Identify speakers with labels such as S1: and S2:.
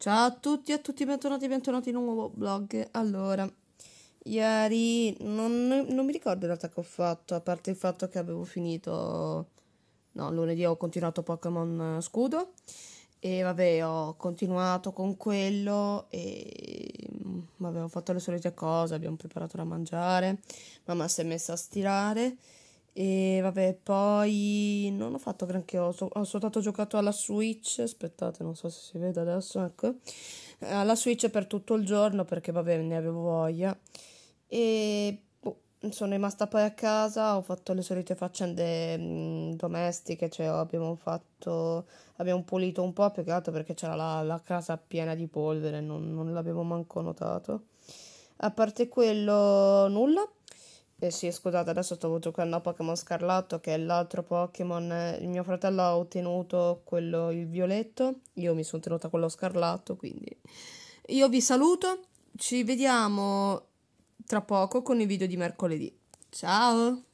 S1: Ciao a tutti e a tutti, bentornati, bentornati in un nuovo vlog. Allora, ieri non, non, mi ricordo in realtà che ho fatto, a parte il fatto che avevo finito... No, lunedì ho continuato Pokémon Scudo e vabbè, ho continuato con quello e vabbè, ho fatto le solite cose, abbiamo preparato da mangiare, mamma si è messa a stirare e vabbè, poi non ho fatto granché, ho, ho soltanto giocato alla Switch, aspettate, non so se si vede adesso, ecco, alla Switch per tutto il giorno perché vabbè ne avevo voglia. E boh, sono rimasta poi a casa, ho fatto le solite faccende mh, mm, domestiche, cioè abbiamo fatto, abbiamo pulito un po', peccato perché c'era la, la, casa piena di polvere, non, non l'avevo manco notato. A parte quello, nulla. Eh sì, scusate, adesso stavo giocando a Pokémon Scarlatto, che è l'altro Pokémon. Eh, il mio fratello ha ottenuto quello il violetto, io mi sono tenuta quello scarlatto, quindi io vi saluto, ci vediamo tra poco con il video di mercoledì. Ciao!